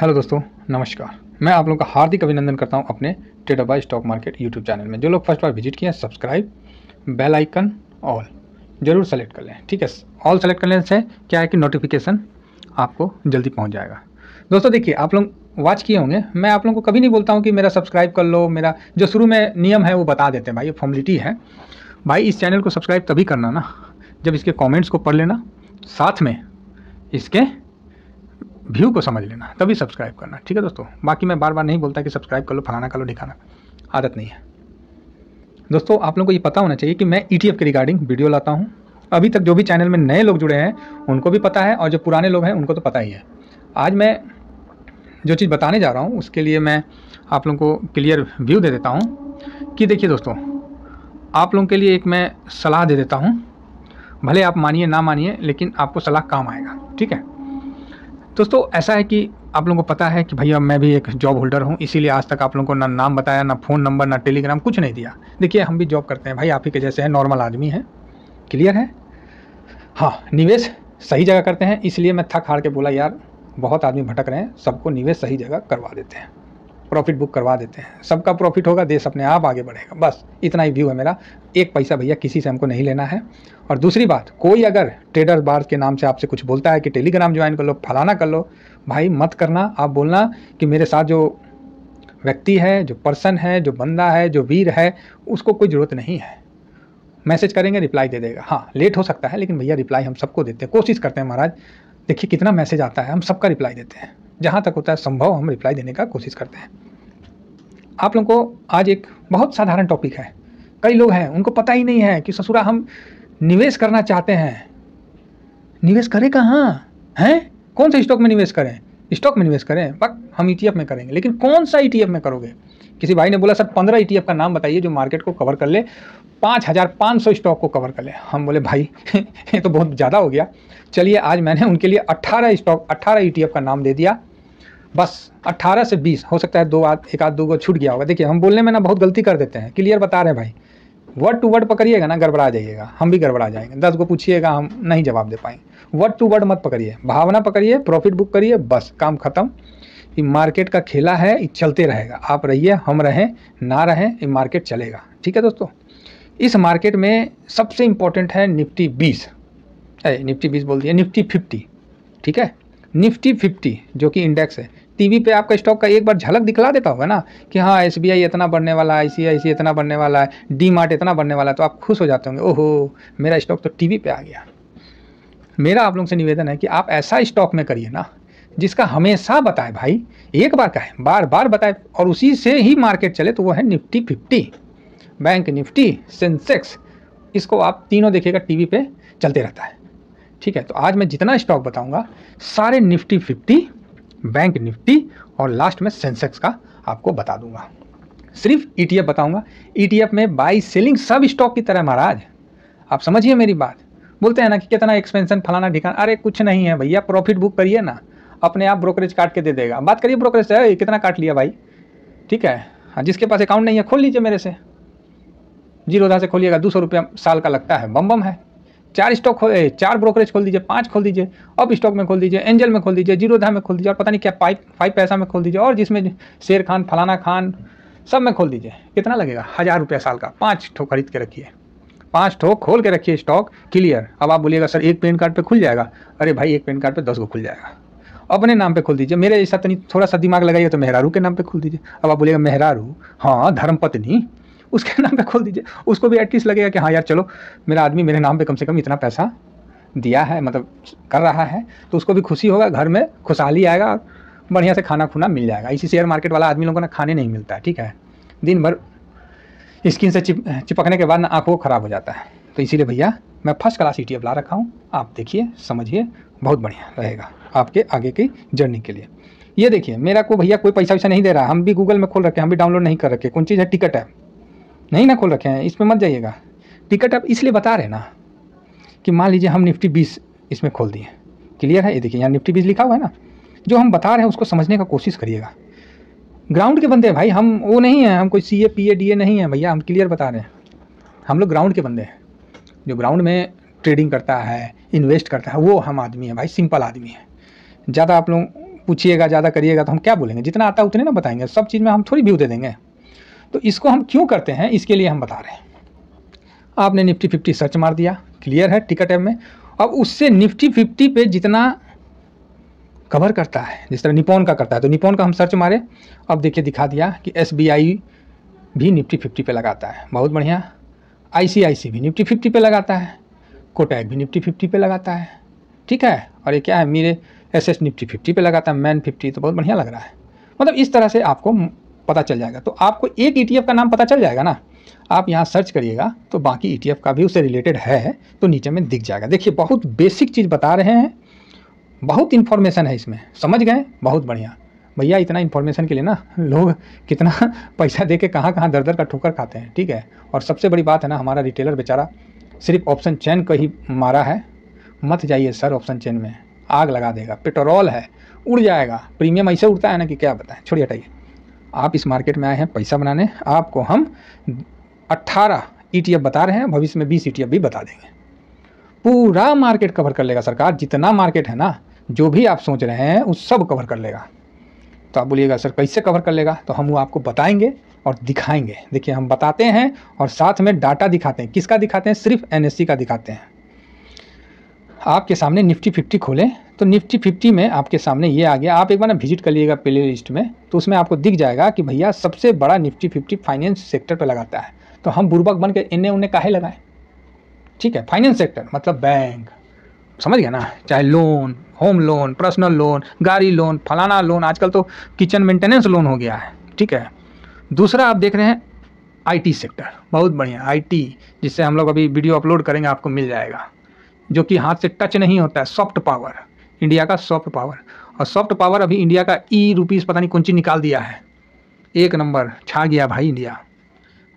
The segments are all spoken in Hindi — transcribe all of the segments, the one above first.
हेलो दोस्तों नमस्कार मैं आप लोगों का हार्दिक अभिनंदन करता हूं अपने trader by stock market YouTube channel में जो लोग फर्स्ट बार विजिट किए हैं सब्सक्राइब बेल आइकन ऑल जरूर सेलेक्ट कर लें ठीक है ऑल सेलेक्ट करने से क्या है कि नोटिफिकेशन आपको जल्दी पहुँच जाएगा दोस्तों देखिए आप लोग वॉच किए होंगे मैं आप लोगों को कभी नहीं बोलता हूँ कि मेरा सब्सक्राइब कर लो मेरा जो शुरू में नियम है वो बता देते हैं भाई ये फॉर्मलिटी है भाई इस चैनल को सब्सक्राइब तभी करना ना जब इसके कॉमेंट्स को पढ़ लेना साथ में इसके व्यू को समझ लेना तभी सब्सक्राइब करना ठीक है दोस्तों बाकी मैं बार बार नहीं बोलता कि सब्सक्राइब कर लो फलाना कर लो ढिकाना आदत नहीं है दोस्तों आप लोगों को ये पता होना चाहिए कि मैं ई e के रिगार्डिंग वीडियो लाता हूँ अभी तक जो भी चैनल में नए लोग जुड़े हैं उनको भी पता है और जो पुराने लोग हैं उनको तो पता ही है आज मैं जो चीज़ बताने जा रहा हूँ उसके लिए मैं आप लोगों को क्लियर व्यू दे देता हूँ कि देखिए दोस्तों आप लोगों के लिए एक मैं सलाह दे देता हूँ भले आप मानिए ना मानिए लेकिन आपको सलाह काम आएगा ठीक है दोस्तों ऐसा है कि आप लोगों को पता है कि भैया मैं भी एक जॉब होल्डर हूँ इसीलिए आज तक आप लोगों को ना नाम बताया ना फ़ोन नंबर ना टेलीग्राम कुछ नहीं दिया देखिए हम भी जॉब करते हैं भाई आप ही के जैसे हैं नॉर्मल आदमी हैं क्लियर है हाँ निवेश सही जगह करते हैं इसलिए मैं थक हार के बोला यार बहुत आदमी भटक रहे हैं सबको निवेश सही जगह करवा देते हैं प्रॉफिट बुक करवा देते हैं सबका प्रॉफिट होगा देश अपने आप आगे बढ़ेगा बस इतना ही व्यू है मेरा एक पैसा भैया किसी से हमको नहीं लेना है और दूसरी बात कोई अगर ट्रेडर बार के नाम से आपसे कुछ बोलता है कि टेलीग्राम ज्वाइन कर लो फलाना कर लो भाई मत करना आप बोलना कि मेरे साथ जो व्यक्ति है जो पर्सन है जो बंदा है जो वीर है उसको कोई ज़रूरत नहीं है मैसेज करेंगे रिप्लाई दे देगा हाँ लेट हो सकता है लेकिन भैया रिप्लाई हम सबको देते हैं कोशिश करते हैं महाराज देखिए कितना मैसेज आता है हम सबका रिप्लाई देते हैं जहाँ तक होता है संभव हम रिप्लाई देने का कोशिश करते हैं आप लोगों को आज एक बहुत साधारण टॉपिक है कई लोग हैं उनको पता ही नहीं है कि ससुरा हम निवेश करना चाहते हैं निवेश करें कहाँ हैं कौन से स्टॉक में निवेश करें स्टॉक में निवेश करें बट हम ई e में करेंगे लेकिन कौन सा ई e में करोगे किसी भाई ने बोला सर पंद्रह ई e का नाम बताइए जो मार्केट को कवर कर ले पाँच हज़ार पाँच सौ स्टॉक को कवर कर ले हम बोले भाई ये तो बहुत ज़्यादा हो गया चलिए आज मैंने उनके लिए अट्ठारह स्टॉक अट्ठारह ई का नाम दे दिया बस 18 से 20 हो सकता है दो आध एक आध दो को छूट गया होगा देखिए हम बोलने में ना बहुत गलती कर देते हैं क्लियर बता रहे हैं भाई वर्ड टू वर्ड पकड़िएगा ना गड़बड़ा जाइएगा हम भी गड़बड़ा जाएंगे दस को पूछिएगा हम नहीं जवाब दे पाएंगे वर्ड टू वर्ड मत पकड़िए भावना पकड़िए प्रॉफिट बुक करिए बस काम खत्म ये मार्केट का खेला है ये चलते रहेगा आप रहिए हम रहें ना रहें ये मार्केट चलेगा ठीक है दोस्तों इस मार्केट में सबसे इम्पोर्टेंट है निफ्टी बीस निफ्टी बीस बोल दिए निफ्टी फिफ्टी ठीक है निफ्टी फिफ्टी जो कि इंडेक्स है टीवी पे आपका स्टॉक का एक बार झलक दिखला देता होगा ना कि हाँ एस इतना बढ़ने वाला है आई इतना बढ़ने वाला है डी इतना बढ़ने वाला है तो आप खुश हो जाते होंगे ओहो मेरा स्टॉक तो टी वी आ गया मेरा आप लोग से निवेदन है कि आप ऐसा स्टॉक में करिए ना जिसका हमेशा बताए भाई एक बार का है बार बार बताए और उसी से ही मार्केट चले तो वो है Nifty fifty bank Nifty Sensex इसको आप तीनों देखिएगा टीवी पे चलते रहता है ठीक है तो आज मैं जितना स्टॉक बताऊंगा सारे निफ्टी फिफ्टी बैंक निफ्टी और लास्ट में सेंसेक्स का आपको बता दूंगा सिर्फ ई e बताऊंगा ई e में बाई सेलिंग सब स्टॉक की तरह महाराज आप समझिए मेरी बात बोलते हैं ना कि कितना एक्सपेंशन फलाना ठिकाना अरे कुछ नहीं है भैया प्रॉफिट बुक करिए ना अपने आप ब्रोकरेज काट के दे देगा बात करिए ब्रोकरेज से कितना काट लिया भाई ठीक है हाँ जिसके पास अकाउंट नहीं है खोल लीजिए मेरे से जीरोधा से खोलिएगा दो सौ रुपया साल का लगता है बम बम है चार स्टॉक चार ब्रोकरेज खोल दीजिए पांच खोल दीजिए अब स्टॉक में खोल दीजिए एंजल में खोल दीजिए जीरोधा में खोल दीजिए और पता नहीं क्या पाइप फाइव पैसा में खोल दीजिए और जिसमें शेर खान फलाना खान सब में खोल दीजिए कितना लगेगा हज़ार रुपया साल का पाँच ठो खरीद के रखिए पाँच ठो खोल के रखिए स्टॉक क्लियर अब आप बोलिएगा सर एक पेन कार्ड पे खुल जाएगा अरे भाई एक पेन कार्ड पर दस को खुल जाएगा अपने नाम पे खोल दीजिए मेरे जैसा तनी थोड़ा सा दिमाग लगाइए तो मेहरारू के नाम पे खोल दीजिए अब आप बोलिएगा मेहरारू हाँ धर्मपत्नी उसके नाम पे खोल दीजिए उसको भी एटलीस्ट लगेगा कि हाँ यार चलो मेरा आदमी मेरे नाम पे कम से कम इतना पैसा दिया है मतलब कर रहा है तो उसको भी खुशी होगा घर में खुशहाली आएगा और बढ़िया से खाना खुना मिल जाएगा इसी शेयर मार्केट वाला आदमी लोगों को ना खाने नहीं मिलता है ठीक है दिन भर स्किन से चिप चिपकने के बाद ना आँखों ख़राब हो जाता है तो इसीलिए भैया मैं फर्स्ट क्लास ई ला रखा हूँ आप देखिए समझिए बहुत बढ़िया रहेगा आपके आगे की जर्नी के लिए ये देखिए मेरा को भैया कोई पैसा वैसा नहीं दे रहा हम भी गूगल में खोल रखे हम भी डाउनलोड नहीं कर रखे कौन चीज़ है टिकट है नहीं ना खोल रखे हैं इसमें मत जाइएगा टिकट आप इसलिए बता रहे ना कि मान लीजिए हम निफ्टी बीस इसमें खोल दिए क्लियर है ये देखिए यहाँ निफ्टी बीस लिखा हुआ है ना जो हम बता रहे हैं उसको समझने का कोशिश करिएगा ग्राउंड के बंदे हैं भाई हम वो नहीं हैं हम कोई सी A P A D A नहीं है भैया हम क्लियर बता रहे हैं हम लोग ग्राउंड के बंदे हैं जो ग्राउंड में ट्रेडिंग करता है इन्वेस्ट करता है वो हम आदमी है भाई सिंपल आदमी है ज़्यादा आप लोग पूछिएगा ज़्यादा करिएगा तो हम क्या बोलेंगे जितना आता है उतने ना बताएंगे सब चीज़ में हम थोड़ी व्यू दे देंगे तो इसको हम क्यों करते हैं इसके लिए हम बता रहे हैं आपने निफ्टी फिफ्टी सर्च मार दिया क्लियर है टिकट ऐप में अब उससे निफ्टी फिफ्टी पे जितना कवर करता है जिस तरह निपोन का करता है तो निपोन का हम सर्च मारे अब देखिए दिखा दिया कि एस भी निफ्टी फिफ्टी पे लगाता है बहुत बढ़िया आई भी निफ्टी फिफ्टी पे लगाता है कोटैक भी निफ्टी फिफ्टी पे लगाता है ठीक है और ये क्या है मेरे एस निफ्टी फिफ्टी पे लगाता है मैन फिफ्टी तो बहुत बढ़िया लग रहा है मतलब इस तरह से आपको पता चल जाएगा तो आपको एक ई e का नाम पता चल जाएगा ना आप यहाँ सर्च करिएगा तो बाकी ई e का भी उससे रिलेटेड है तो नीचे में दिख जाएगा देखिए बहुत बेसिक चीज़ बता रहे हैं बहुत इन्फॉर्मेशन है इसमें समझ गए बहुत बढ़िया भैया इतना इन्फॉर्मेशन के लिए ना लोग कितना पैसा दे के कहाँ कहाँ दर दर का ठोकर खाते हैं ठीक है और सबसे बड़ी बात है ना हमारा रिटेलर बेचारा सिर्फ ऑप्शन चैन का ही मारा है मत जाइए सर ऑप्शन चैन में आग लगा देगा पेट्रोल है उड़ जाएगा प्रीमियम ऐसे उड़ता है ना कि क्या बताएं छोड़िए हटाइए आप इस मार्केट में आए हैं पैसा बनाने आपको हम 18 ई e बता रहे हैं भविष्य में 20 ई e भी बता देंगे पूरा मार्केट कवर कर लेगा सरकार जितना मार्केट है ना जो भी आप सोच रहे हैं उस सब कवर कर लेगा तो आप बोलिएगा सर कैसे कवर कर लेगा तो हम वो आपको बताएंगे और दिखाएंगे देखिए हम बताते हैं और साथ में डाटा दिखाते हैं किसका दिखाते हैं सिर्फ एन e का दिखाते हैं आपके सामने निफ्टी फिफ्टी खोलें तो निफ्टी फिफ्टी में आपके सामने ये आ गया आप एक बार ना विजिट कर लीजिएगा प्ले लिस्ट में तो उसमें आपको दिख जाएगा कि भैया सबसे बड़ा निफ्टी फिफ्टी फाइनेंस सेक्टर पर लगाता है तो हम बुरबक बन के इन्हें उन्हें काहे लगाएं ठीक है फाइनेंस सेक्टर मतलब बैंक समझ गया ना चाहे loan home loan personal loan गाड़ी लोन फलाना लोन आजकल तो किचन मेंटेनेंस लोन हो गया है ठीक है दूसरा आप देख रहे हैं आईटी सेक्टर बहुत बढ़िया आईटी जिससे हम लोग अभी वीडियो अपलोड करेंगे आपको मिल जाएगा जो कि हाथ से टच नहीं होता है सॉफ्ट पावर इंडिया का सॉफ्ट पावर और सॉफ्ट पावर अभी इंडिया का ई e रुपीज़ पता नहीं कौन चीज़ निकाल दिया है एक नंबर छा गया भाई इंडिया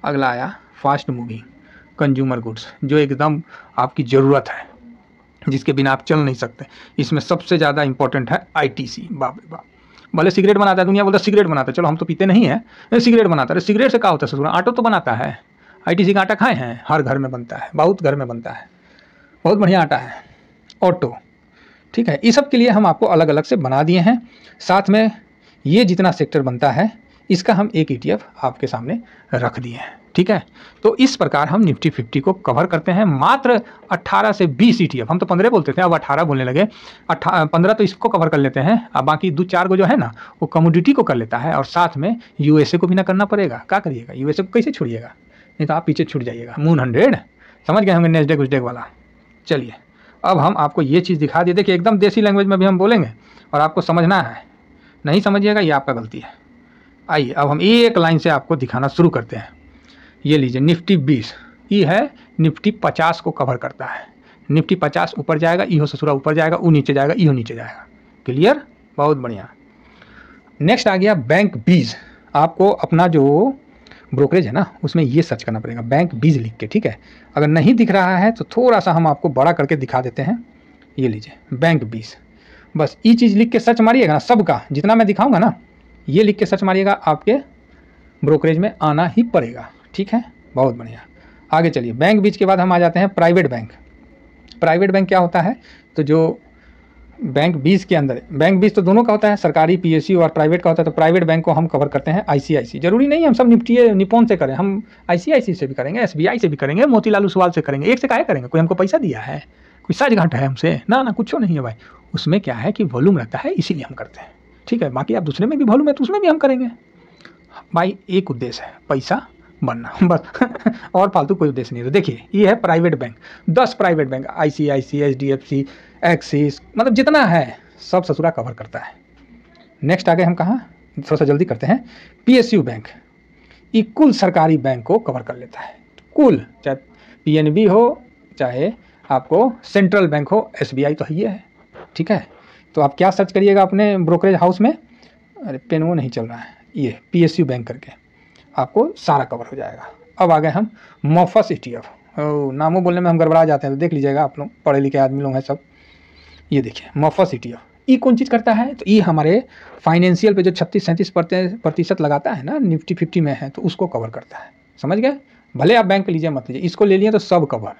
अगला आया फास्ट मूविंग कंज्यूमर गुड्स जो एकदम आपकी ज़रूरत है जिसके बिना आप चल नहीं सकते इसमें सबसे ज़्यादा इंपॉर्टेंट है आईटीसी बाप बाप भले सिगरेट बनाता है दुनिया बोलता सिगरेट बनाता है चलो हम तो पीते नहीं है सिगरेट बनाता है सिगरेट से क्या होता है ससुरा आटो तो बनाता है आईटीसी का आटा खाए हैं हर घर में बनता है बहुत घर में बनता है बहुत बढ़िया आटा है ऑटो ठीक है इस सब के लिए हम आपको अलग अलग से बना दिए हैं साथ में ये जितना सेक्टर बनता है इसका हम एक ई e आपके सामने रख दिए हैं ठीक है तो इस प्रकार हम निफ्टी फिफ्टी को कवर करते हैं मात्र 18 से 20 ई e हम तो 15 बोलते थे अब 18 बोलने लगे अट्ठा पंद्रह तो इसको कवर कर लेते हैं अब बाकी दो चार को जो है ना वो कमोडिटी को कर लेता है और साथ में यूएसए को भी ना करना पड़ेगा क्या करिएगा यूएसए को कैसे छोड़िएगा नहीं तो आप पीछे छूट जाइएगा मून हंड्रेड समझ गए होंगे नेक्स्ट डे कुछ डे वाला चलिए अब हम आपको ये चीज़ दिखा दिए देखिए एकदम देसी लैंग्वेज में भी हम बोलेंगे और आपको समझना है नहीं समझिएगा ये आपका गलती है आइए अब हम एक लाइन से आपको दिखाना शुरू करते हैं ये लीजिए निफ्टी बीस ये है निफ्टी पचास को कवर करता है निफ्टी पचास ऊपर जाएगा हो ससुरा ऊपर जाएगा वो नीचे जाएगा इहो नीचे जाएगा क्लियर बहुत बढ़िया नेक्स्ट आ गया बैंक बीज आपको अपना जो ब्रोकरेज है ना उसमें ये सर्च करना पड़ेगा बैंक बीज लिख के ठीक है अगर नहीं दिख रहा है तो थोड़ा सा हम आपको बड़ा करके दिखा देते हैं ये लीजिए बैंक बीज बस ये चीज़ लिख के सर्च मारिएगा ना सबका जितना मैं दिखाऊंगा ना ये लिख के सर्च मारिएगा आपके ब्रोकरेज में आना ही पड़ेगा ठीक है बहुत बढ़िया आगे चलिए बैंक बीज के बाद हम आ जाते हैं प्राइवेट बैंक प्राइवेट बैंक क्या होता है तो जो बैंक बीस के अंदर बैंक बीस तो दोनों का होता है सरकारी पीएसयू और प्राइवेट का होता है तो प्राइवेट बैंक को हम कवर करते हैं आईसीआईसी जरूरी नहीं हम सब निपटिए निपोन से करें हम आईसीआईसी से भी करेंगे एसबीआई से भी करेंगे मोतीलाल उसवाल से करेंगे एक से काय करेंगे कोई हमको पैसा दिया है कोई साज घाट है हमसे ना ना कुछ नहीं है भाई उसमें क्या है कि वॉल्यूम रहता है इसीलिए हम करते हैं ठीक है बाकी आप दूसरे में भी वॉल्यूम है तो उसमें भी हम करेंगे भाई एक उद्देश्य है पैसा बनना बस और फालतू कोई उद्देश्य नहीं है देखिए ये है प्राइवेट बैंक दस private bank I C I C H D F C Axis मतलब जितना है सब ससुरा कवर करता है नेक्स्ट आगे हम कहाँ थोड़ा सा जल्दी करते हैं पीएसयू बैंक ये कुल सरकारी बैंक को कवर कर लेता है कुल चाहे पीएनबी हो चाहे आपको सेंट्रल बैंक हो एसबीआई तो है ही है ठीक है तो आप क्या सर्च करिएगा अपने ब्रोकरेज हाउस में अरे पेन वो नहीं चल रहा है ये पीएसयू बैंक करके आपको सारा कवर हो जाएगा अब आ गए हम मोफस ई टी एफ नामों बोलने में हम गड़बड़ा जाते हैं तो देख लीजिएगा आप लोग पढ़े लिखे आदमी लोग हैं सब ये देखिए मोफा सिटी ऑफ ई कौन चीज़ करता है तो ई e हमारे फाइनेंशियल पे जो छत्तीस सैंतीस प्रतिशत लगाता है ना निफ्टी फिफ्टी में है तो उसको कवर करता है समझ गए भले आप बैंक लीजिए मत लीजिए इसको ले लिए तो सब कवर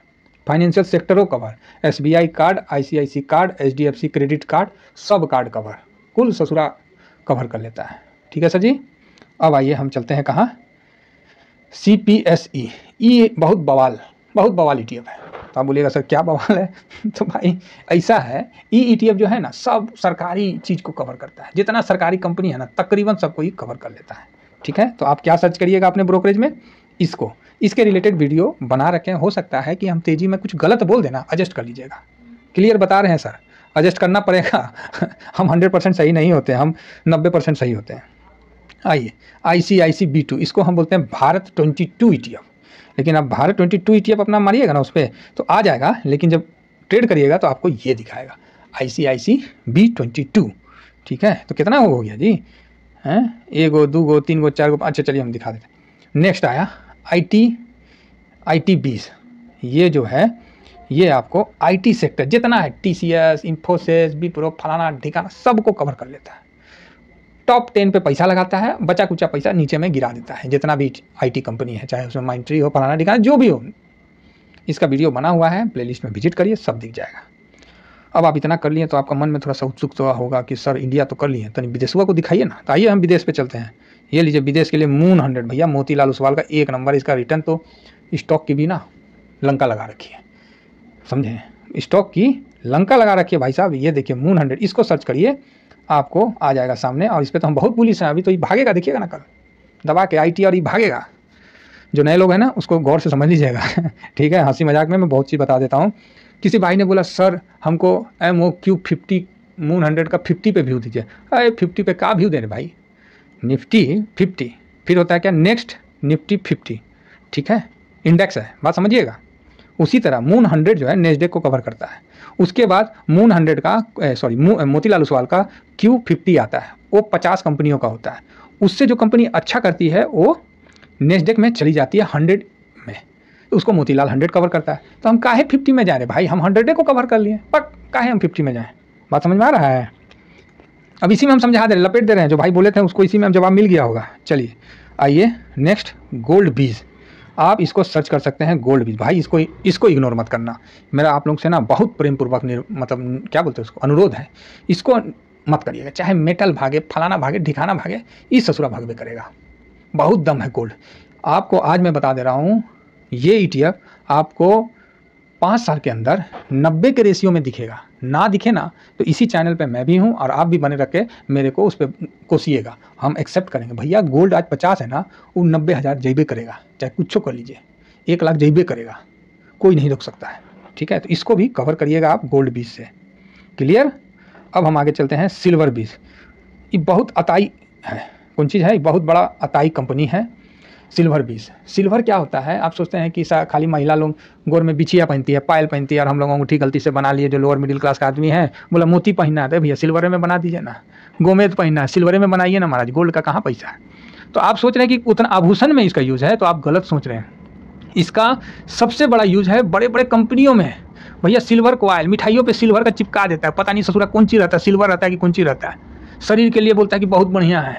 फाइनेंशियल सेक्टरों cover S card I card H credit card सब कार्ड कवर कुल ससुरा कवर कर लेता है ठीक है सर जी अब आइए हम चलते हैं कहाँ सी पी एस ई बहुत बवाल बहुत बवाल ई है आप बोलिएगा सर क्या बवाल है तो भाई ऐसा है ई e ई e जो है ना सब सरकारी चीज़ को कवर करता है जितना सरकारी कंपनी है ना तकरीबन सबको ये कवर कर लेता है ठीक है तो आप क्या सर्च करिएगा अपने ब्रोकरेज में इसको इसके रिलेटेड वीडियो बना रखें हो सकता है कि हम तेज़ी में कुछ गलत बोल देना एडजस्ट कर लीजिएगा क्लियर बता रहे हैं सर एडजस्ट करना पड़ेगा हम हंड्रेड परसेंट सही नहीं होते हम नब्बे परसेंट सही होते हैं आइए आई C I C B to इसको हम बोलते हैं Bharat twenty two E T F लेकिन आप Bharat twenty two E e अपना मारिएगा ना उस पर तो आ जाएगा लेकिन जब ट्रेड करिएगा तो आपको ये दिखाएगा I C I C B twenty two ठीक है तो कितना हो गया जी हैं गो दो गो तीन गो चार गो अच्छा चलिए हम दिखा देते नेक्स्ट आया आई टी आई टी बीस ये जो है ये आपको आईटी सेक्टर जितना है टीसीएस इंफोसिस बीप्रो फलाना ढिकाना सबको कवर कर लेता है टॉप टेन पे पैसा लगाता है बचा कुचा पैसा नीचे में गिरा देता है जितना भी आईटी कंपनी है चाहे उसमें माइंट्री हो फलाना ढिकाना जो भी हो इसका वीडियो बना हुआ है प्लेलिस्ट में विजिट करिए सब दिख जाएगा अब आप इतना कर लिए तो आपका मन में थोड़ा सा उत्सुक थोड़ा तो होगा कि सर इंडिया तो कर लिए तो विदेशुआ को दिखाइए ना तो आइए हम विदेश पर चलते हैं ये लीजिए विदेश के लिए मून हंड्रेड भैया मोतीलाल उसवाल का एक नंबर इसका रिटर्न तो स्टॉक की भी ना लंका लगा रखी है समझे स्टॉक की लंका लगा रखी है भाई साहब ये देखिए मून हंड्रेड इसको सर्च करिए आपको आ जाएगा सामने और इस पर तो हम बहुत पुलिस हैं अभी तो ये भागेगा देखिएगा ना कल दबा के आई और ये भागेगा जो नए लोग हैं ना उसको गौर से समझ लीजिएगा ठीक है हंसी मजाक में मैं बहुत चीज़ बता देता हूँ किसी भाई ने बोला सर हमको M O Q fifty moon hundred का फिफ्टी पे व्यू दीजिए अरे फिफ्टी पे का व्यू दे रहे भाई निफ्टी फिफ्टी फिर होता है क्या नेक्स्ट निफ्टी फिफ्टी ठीक है इंडेक्स है बात समझिएगा उसी तरह मून हंड्रेड जो है नेक्स्ट डे को कवर करता है उसके बाद मून हंड्रेड का सॉरी मोतीलाल उसवाल का क्यू फिफ्टी आता है वो पचास कंपनियों का होता है उससे जो कंपनी अच्छा करती है वो नेक्स्ट में चली जाती है हंड्रेड में उसको मोतीलाल हंड्रेड कवर करता है तो हम काहे फिफ्टी में जा रहे भाई हम हंड्रेड को कवर कर लिए पर काहे हम फिफ्टी में जाएँ बात समझ में आ रहा है अब इसी में हम समझा दे रहे लपेट दे रहे हैं जो भाई बोले थे उसको इसी में हम जवाब मिल गया होगा चलिए आइए नेक्स्ट गोल्ड बीज आप इसको सर्च कर सकते हैं गोल्ड बीज भाई इसको इसको इग्नोर मत करना मेरा आप लोग से ना बहुत प्रेम पूर्वक मतलब क्या बोलते हैं उसको अनुरोध है इसको मत करिएगा चाहे मेटल भागे फलाना भागे ढिकाना भागे इस ससुरा भाग भी करेगा बहुत दम है गोल्ड आपको आज मैं बता दे रहा हूँ ये ई e आपको पाँच साल के अंदर नब्बे के रेशियो में दिखेगा ना दिखे ना तो इसी चैनल पे मैं भी हूँ और आप भी बने रख के मेरे को उस पर कोसीएगा हम एक्सेप्ट करेंगे भैया गोल्ड आज पचास है ना वो नब्बे हज़ार जैबे करेगा चाहे कुछ कर लीजिए एक लाख जैबे करेगा कोई नहीं रोक सकता है ठीक है तो इसको भी कवर करिएगा आप गोल्ड बीज से क्लियर अब हम आगे चलते हैं सिल्वर बीज ये बहुत अताई है कौन चीज़ है ये बहुत बड़ा अताई कंपनी है सिल्वर बीस सिल्वर क्या होता है आप सोचते हैं कि खाली महिला लोग गोर में बिछिया पहनती है पायल पहनती है और हम लोग अंगूठी गलती से बना लिए जो लोअर मिडिल क्लास का आदमी है बोला मोती पहनना है भैया सिल्वर में बना दीजिए ना गोमेद पहनना है सिल्वर में बनाइए ना महाराज गोल्ड का कहाँ पैसा है तो आप सोच रहे हैं कि उतना आभूषण में इसका यूज़ है तो आप गलत सोच रहे हैं इसका सबसे बड़ा यूज़ है बड़े बड़े कंपनियों में भैया सिल्वर को ऑयल मिठाइयों पे सिल्वर का चिपका देता है पता नहीं ससुरा कौन चीज रहता है सिल्वर रहता है कि कौन चीज रहता है शरीर के लिए बोलता है कि बहुत बढ़िया है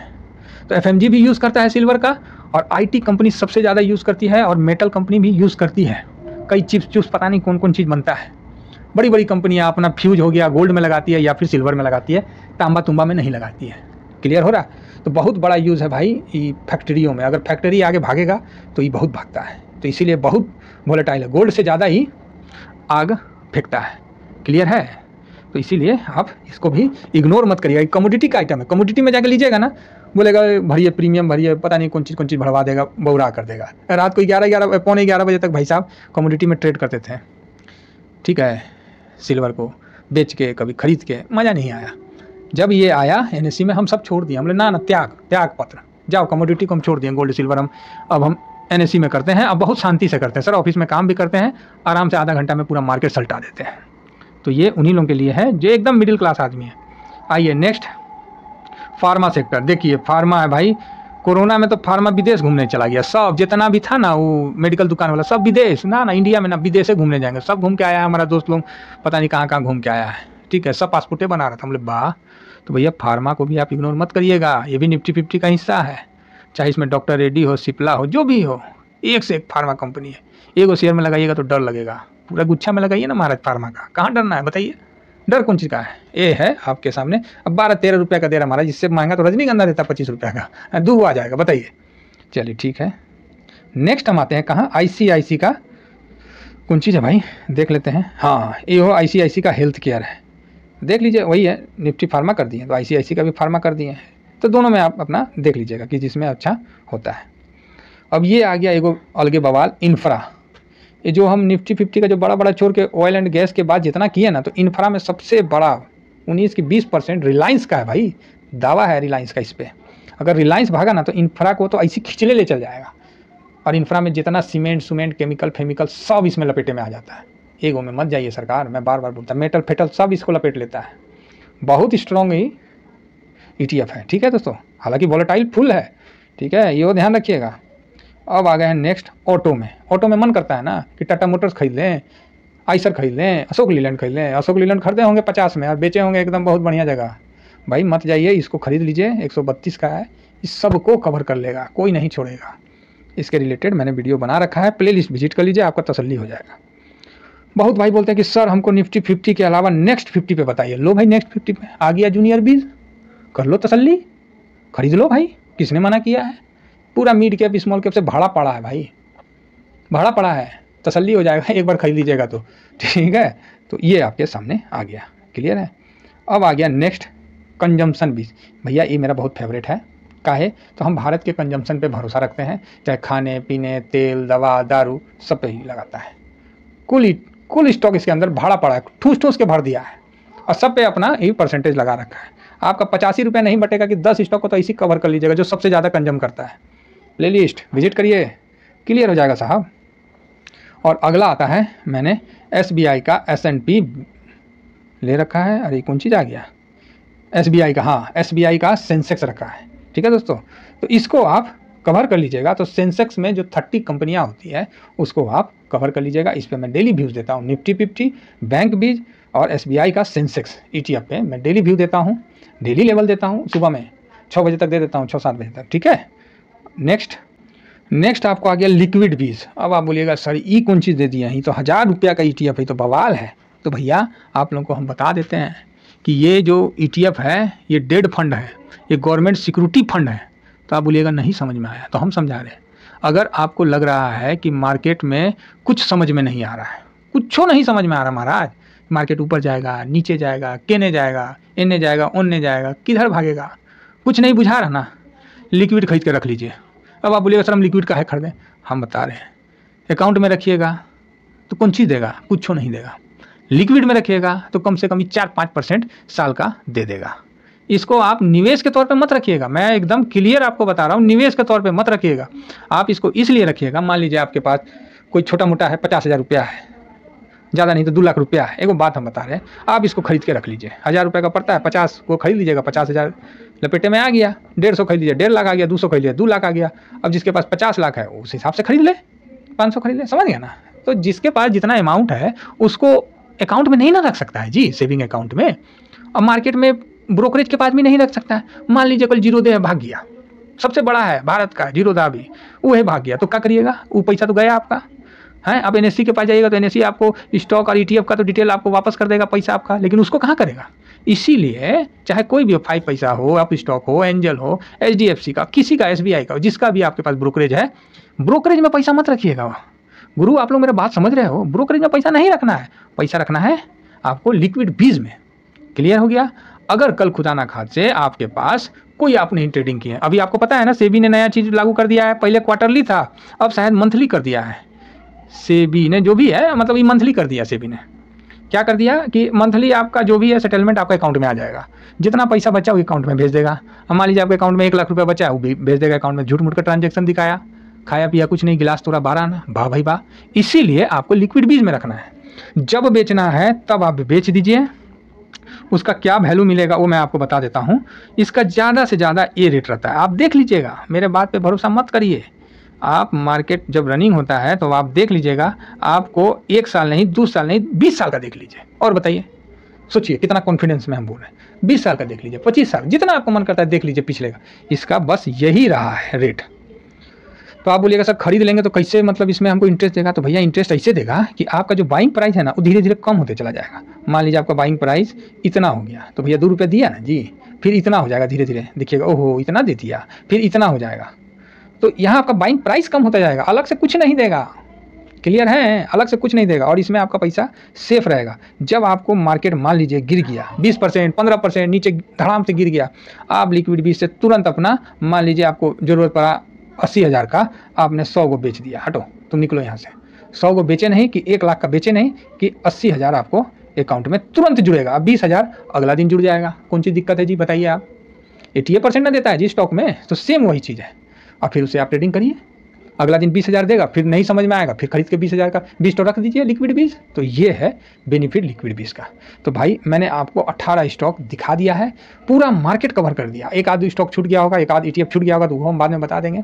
तो एफ भी यूज़ करता है सिल्वर का और आईटी कंपनी सबसे ज़्यादा यूज़ करती है और मेटल कंपनी भी यूज़ करती है कई चिप्स चुप्स पता नहीं कौन कौन चीज़ बनता है बड़ी बड़ी कंपनियाँ अपना फ्यूज हो गया गोल्ड में लगाती है या फिर सिल्वर में लगाती है तांबा तुम्बा में नहीं लगाती है क्लियर हो रहा तो बहुत बड़ा यूज़ है भाई ये फैक्ट्रियों में अगर फैक्ट्री आगे भागेगा तो ये बहुत भागता है तो इसीलिए बहुत वोलेटाइल है गोल्ड से ज़्यादा ही आग फेंकता है क्लियर है तो इसीलिए आप इसको भी इग्नोर मत करिएगा कमोडिटी का आइटम है कमोडिटी में जाकर लीजिएगा ना बोलेगा भरिए प्रीमियम भरिए पता नहीं कौन चीज़ कौन चीज़ भरवा देगा बौरा कर देगा रात को ग्यारह ग्यारह पौने ग्यारह बजे तक भाई साहब कम्युनिटी में ट्रेड करते थे ठीक है सिल्वर को बेच के कभी खरीद के मज़ा नहीं आया जब ये आया एन में हम सब छोड़ दिए हमने ना ना त्याग त्याग पत्र जाओ कमोडिटी को हम छोड़ दिए गोल्ड सिल्वर हम अब हम एन में करते हैं अब बहुत शांति से करते हैं सर ऑफिस में काम भी करते हैं आराम से आधा घंटा में पूरा मार्केट सल्टा देते हैं तो ये उन्हीं लोगों के लिए है जो एकदम मिडिल क्लास आदमी है आइए नेक्स्ट फार्मा सेक्टर देखिए फार्मा है भाई कोरोना में तो फार्मा विदेश घूमने चला गया सब जितना भी था ना वो मेडिकल दुकान वाला सब विदेश ना ना इंडिया में ना विदेश घूमने जाएंगे सब घूम के आया है हमारा दोस्त लोग पता नहीं कहाँ कहाँ घूम के आया है ठीक है सब पासपोर्टे बना रहा था हम लोग वाह तो भैया फार्मा को भी आप इग्नोर मत करिएगा ये भी निफ्टी फिफ्टी का हिस्सा है चाहे इसमें डॉक्टर रेड्डी हो सिपला हो जो भी हो एक से एक फार्मा कंपनी है एगो शेयर में लगाइएगा तो डर लगेगा पूरा गुच्छा में लगाइए ना महाराज फार्मा का कहाँ डरना है बताइए डर कौन चीज़ का है ये है आपके सामने अब बारह तेरह रुपये का दे रहा हमारा जिससे महंगा तो रजनीगंधा देता पच्चीस रुपये का दो आ जाएगा बताइए चलिए ठीक है नेक्स्ट हम आते हैं कहाँ आई का कौन चीज़ है भाई देख लेते हैं हाँ ये हो आई का हेल्थ केयर है देख लीजिए वही है निफ्टी फार्मा कर दिए तो आई का भी फार्मा कर दिए हैं तो दोनों में आप अपना देख लीजिएगा कि जिसमें अच्छा होता है अब ये आ गया एगो अलगे बवाल इन्फ्रा ये जो हम निफ्टी फिफ्टी का जो बड़ा बड़ा छोड़ के ऑयल एंड गैस के बाद जितना किया ना तो इन्फ्रा में सबसे बड़ा उन्नीस की बीस परसेंट रिलायंस का है भाई दावा है रिलायंस का इस पर अगर रिलायंस भागा ना तो इन्फ्रा को तो ऐसी खिंचले ले चल जाएगा और इन्फ्रा में जितना सीमेंट सूमेंट केमिकल फेमिकल सब इसमें लपेटे में आ जाता है एगो में मत जाइए सरकार मैं बार बार बोलता मेटल फेटल सब इसको लपेट लेता है बहुत स्ट्रॉन्ग ही ई e है ठीक है दोस्तों हालांकि वॉलेटाइल फुल है ठीक है ये ध्यान रखिएगा अब आ गए हैं नेक्स्ट ऑटो में ऑटो में मन करता है ना कि टाटा मोटर्स खरीद लें आइसर खरीद लें अशोक लीलैंड खरीद लें अशोक लीलैंड खरीदे होंगे पचास में और बेचे होंगे एकदम बहुत बढ़िया जगह भाई मत जाइए इसको खरीद लीजिए एक का है इस सबको कवर कर लेगा कोई नहीं छोड़ेगा इसके रिलेटेड मैंने वीडियो बना रखा है प्ले विजिट कर लीजिए आपका तसली हो जाएगा बहुत भाई बोलते हैं कि सर हमको निफ्टी फिफ्टी के अलावा नेक्स्ट फिफ्टी पे बताइए लो भाई नेक्स्ट फिफ्टी पे आ गया जूनियर बीज कर लो तसल्ली खरीद लो भाई किसने मना किया है पूरा मीड कैप स्मॉल कैप से भाड़ा पड़ा है भाई भाड़ा पड़ा है तसल्ली हो जाएगा एक बार खरीद लीजिएगा तो ठीक है तो ये आपके सामने आ गया क्लियर है अब आ गया नेक्स्ट कंजम्पशन बीज भैया ये मेरा बहुत फेवरेट है काहे तो हम भारत के कंजम्पशन पे भरोसा रखते हैं चाहे खाने पीने तेल दवा दारू सब पे ही लगाता है कुल कुल स्टॉक इसके अंदर भाड़ा पड़ा है ठूस ठूस के भर दिया है और सब पे अपना ही परसेंटेज लगा रखा है आपका पचासी रुपया नहीं बटेगा कि दस स्टॉक को तो इसी कवर कर लीजिएगा जो सबसे ज़्यादा कंजम करता है प्लेलिस्ट विजिट करिए क्लियर हो जाएगा साहब और अगला आता है मैंने एस का एस ले रखा है अरे कौन चीज़ आ गया एस का हाँ एस का सेंसेक्स रखा है ठीक है दोस्तों तो इसको आप कवर कर लीजिएगा तो सेंसेक्स में जो थर्टी कंपनियां होती है उसको आप कवर कर लीजिएगा इस पर मैं डेली व्यूज़ देता हूँ निफ्टी फिफ्टी बैंक बीज और एस का सेंसेक्स ई e पे मैं डेली व्यू देता हूँ डेली लेवल देता हूँ सुबह में छः बजे तक दे देता हूँ छः सात बजे तक ठीक है नेक्स्ट नेक्स्ट आपको आ गया लिक्विड बीज अब आप बोलिएगा सर ई कौन चीज़ दे दिया ही तो हज़ार रुपया का ई टी एफ है तो बवाल है तो भैया आप लोगों को हम बता देते हैं कि ये जो ई टी एफ है ये डेड फंड है ये गवर्नमेंट सिक्योरिटी फंड है तो आप बोलिएगा नहीं समझ में आया तो हम समझा रहे हैं अगर आपको लग रहा है कि मार्केट में कुछ समझ में नहीं आ रहा है कुछ नहीं समझ में आ रहा महाराज मार्केट ऊपर जाएगा नीचे जाएगा केने जाएगा इन्हें जाएगा ओन्ने जाएगा किधर भागेगा कुछ नहीं बुझा रहा ना लिक्विड खरीद के रख लीजिए अब आप बोलिएगा सर हम लिक्विड का है खरीदें हम बता रहे हैं अकाउंट में रखिएगा तो कौन चीज़ देगा कुछ नहीं देगा लिक्विड में रखिएगा तो कम से कम चार पाँच परसेंट साल का दे देगा इसको आप निवेश के तौर पे मत रखिएगा मैं एकदम क्लियर आपको बता रहा हूँ निवेश के तौर पे मत रखिएगा आप इसको इसलिए रखिएगा मान लीजिए आपके पास कोई छोटा मोटा है पचास हज़ार रुपया है ज़्यादा नहीं तो दो लाख रुपया है एगो बात हम बता रहे हैं आप इसको खरीद के रख लीजिए हज़ार रुपये का पड़ता है पचास को खरीद लीजिएगा पचास हज़ार लपेटे में आ गया डेढ़ सौ खरीद लीजिए डेढ़ लाख आ गया दो सौ खरीद लिया दो लाख आ गया अब जिसके पास पचास लाख है उस हिसाब से खरीद ले पाँच सौ खरीद ले समझ गया ना तो जिसके पास जितना अमाउंट है उसको अकाउंट में नहीं ना रख सकता है जी सेविंग अकाउंट में अब मार्केट में ब्रोकरेज के पास भी नहीं रख सकता है मान लीजिए कल जीरो दे भाग गया सबसे बड़ा है भारत का जीरो दा भी वो है भाग गया तो क्या करिएगा वो पैसा तो गया आपका हैं आप एन e के पास जाइएगा तो एन e आपको स्टॉक और ई e का तो डिटेल आपको वापस कर देगा पैसा आपका लेकिन उसको कहाँ करेगा इसीलिए चाहे कोई भी फाइव पैसा हो आप स्टॉक हो एंजल हो एच का किसी का एस का हो जिसका भी आपके पास ब्रोकरेज है ब्रोकरेज में पैसा मत रखिएगा गुरु आप लोग मेरा बात समझ रहे हो ब्रोकरेज में पैसा नहीं रखना है पैसा रखना है आपको लिक्विड बीज में क्लियर हो गया अगर कल खुदाना खाद से आपके पास कोई आपने ट्रेडिंग की है अभी आपको पता है ना सेबी ने नया चीज़ लागू कर दिया है पहले क्वार्टरली था अब शायद मंथली कर दिया है सेबी ने जो भी है मतलब ये मंथली कर दिया सेबी ने क्या कर दिया कि मंथली आपका जो भी है सेटलमेंट आपके अकाउंट में आ जाएगा जितना पैसा बचा वो अकाउंट में भेज देगा अब मान लीजिए आपके अकाउंट में एक लाख रुपया बचा है वो भी भेज देगा अकाउंट में झूठ मूठ का ट्रांजेक्शन दिखाया खाया पिया कुछ नहीं गिलास थोड़ा बारह ना वाह भाई वाह इसीलिए आपको लिक्विड बीज में रखना है जब बेचना है तब आप बेच दीजिए उसका क्या वैल्यू मिलेगा वो मैं आपको बता देता हूँ इसका ज़्यादा से ज़्यादा ये रेट रहता है आप देख लीजिएगा मेरे बात पर भरोसा मत करिए आप मार्केट जब रनिंग होता है तो आप देख लीजिएगा आपको एक साल नहीं दो साल नहीं बीस साल का देख लीजिए और बताइए सोचिए कितना कॉन्फिडेंस में हम बोल रहे हैं बीस साल का देख लीजिए पच्चीस साल जितना आपको मन करता है देख लीजिए पिछले का इसका बस यही रहा है रेट तो आप बोलिएगा सर खरीद लेंगे तो कैसे मतलब इसमें हमको इंटरेस्ट देगा तो भैया इंटरेस्ट ऐसे देगा कि आपका जो बाइंग प्राइस है ना वो धीरे धीरे कम होते चला जाएगा मान लीजिए आपका बाइंग प्राइस इतना हो गया तो भैया दो रुपया दिया ना जी फिर इतना हो जाएगा धीरे धीरे देखिएगा ओहो इतना दे दिया फिर इतना हो जाएगा तो यहाँ आपका बाइंग प्राइस कम होता जाएगा अलग से कुछ नहीं देगा क्लियर है अलग से कुछ नहीं देगा और इसमें आपका पैसा सेफ रहेगा जब आपको मार्केट मान लीजिए गिर गया 20 परसेंट पंद्रह परसेंट नीचे धड़ाम से गिर गया आप लिक्विड बीस से तुरंत अपना मान लीजिए आपको ज़रूरत पड़ा अस्सी हज़ार का आपने सौ को बेच दिया हटो तुम निकलो यहाँ से सौ को बेचे नहीं कि एक लाख का बेचे नहीं कि अस्सी हज़ार आपको अकाउंट में तुरंत जुड़ेगा अब बीस हज़ार अगला दिन जुड़ जाएगा कौन सी दिक्कत है जी बताइए आप एटी परसेंट ना देता है जी स्टॉक में तो सेम वही चीज़ है और फिर उसे आप ट्रेडिंग करिए अगला दिन बीस हज़ार देगा फिर नहीं समझ में आएगा फिर खरीद के बीस हज़ार का बीस तो रख दीजिए लिक्विड बीज तो ये है बेनिफिट लिक्विड बीज का तो भाई मैंने आपको अट्ठारह स्टॉक दिखा दिया है पूरा मार्केट कवर कर दिया एक आध स्टॉक छूट गया होगा एक आध ई छूट गया होगा तो वो हम बाद में बता देंगे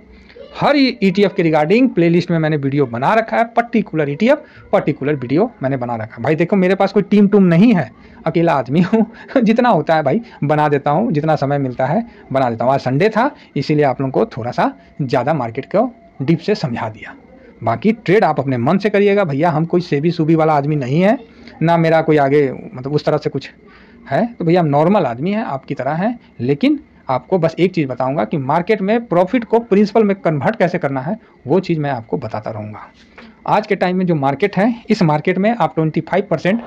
हर ईटीएफ e के रिगार्डिंग प्लेलिस्ट में मैंने वीडियो बना रखा है पर्टिकुलर ईटीएफ पर्टिकुलर वीडियो मैंने बना रखा है भाई देखो मेरे पास कोई टीम टूम नहीं है अकेला आदमी हूँ जितना होता है भाई बना देता हूँ जितना समय मिलता है बना देता हूँ आज संडे था इसीलिए आप लोगों को थोड़ा सा ज़्यादा मार्केट को डीप से समझा दिया बाकी ट्रेड आप अपने मन से करिएगा भैया हम कोई सेबी सूबी वाला आदमी नहीं है ना मेरा कोई आगे मतलब उस तरह से कुछ है तो भैया हम नॉर्मल आदमी हैं आपकी तरह हैं लेकिन आपको बस एक चीज़ बताऊंगा कि मार्केट में प्रॉफिट को प्रिंसिपल में कन्वर्ट कैसे करना है वो चीज़ मैं आपको बताता रहूँगा आज के टाइम में जो मार्केट है इस मार्केट में आप ट्वेंटी फाइव परसेंट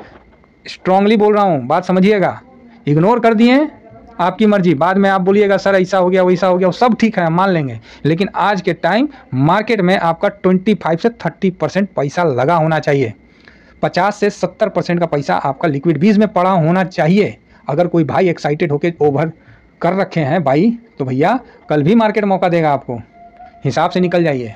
स्ट्रांगली बोल रहा हूँ बात समझिएगा इग्नोर कर दिए आपकी मर्जी बाद में आप बोलिएगा सर ऐसा हो गया वैसा हो गया सब ठीक है मान लेंगे लेकिन आज के टाइम मार्केट में आपका ट्वेंटी से थर्टी परसेंट पैसा लगा होना चाहिए पचास से सत्तर परसेंट का पैसा आपका लिक्विड बीज में पड़ा होना चाहिए अगर कोई भाई एक्साइटेड होकर ओवर कर रखे हैं भाई तो भैया कल भी मार्केट मौका देगा आपको हिसाब से निकल जाइए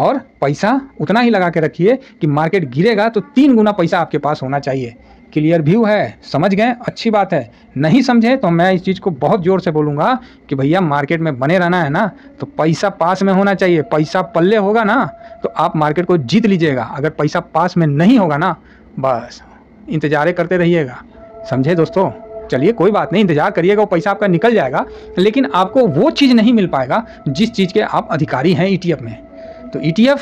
और पैसा उतना ही लगा के रखिए कि मार्केट गिरेगा तो तीन गुना पैसा आपके पास होना चाहिए क्लियर व्यू है समझ गए अच्छी बात है नहीं समझे तो मैं इस चीज़ को बहुत ज़ोर से बोलूँगा कि भैया मार्केट में बने रहना है ना तो पैसा पास में होना चाहिए पैसा पल्ले होगा ना तो आप मार्केट को जीत लीजिएगा अगर पैसा पास में नहीं होगा ना बस इंतज़ारे करते रहिएगा समझे दोस्तों चलिए कोई बात नहीं इंतजार करिएगा वो पैसा आपका निकल जाएगा लेकिन आपको वो चीज़ नहीं मिल पाएगा जिस चीज़ के आप अधिकारी हैं ई e में तो ई e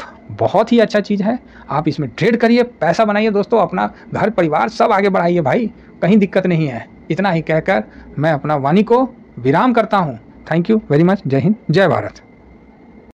बहुत ही अच्छा चीज़ है आप इसमें ट्रेड करिए पैसा बनाइए दोस्तों अपना घर परिवार सब आगे बढ़ाइए भाई कहीं दिक्कत नहीं है इतना ही कहकर मैं अपना वाणी को विराम करता हूँ थैंक यू वेरी मच जय हिंद जय भारत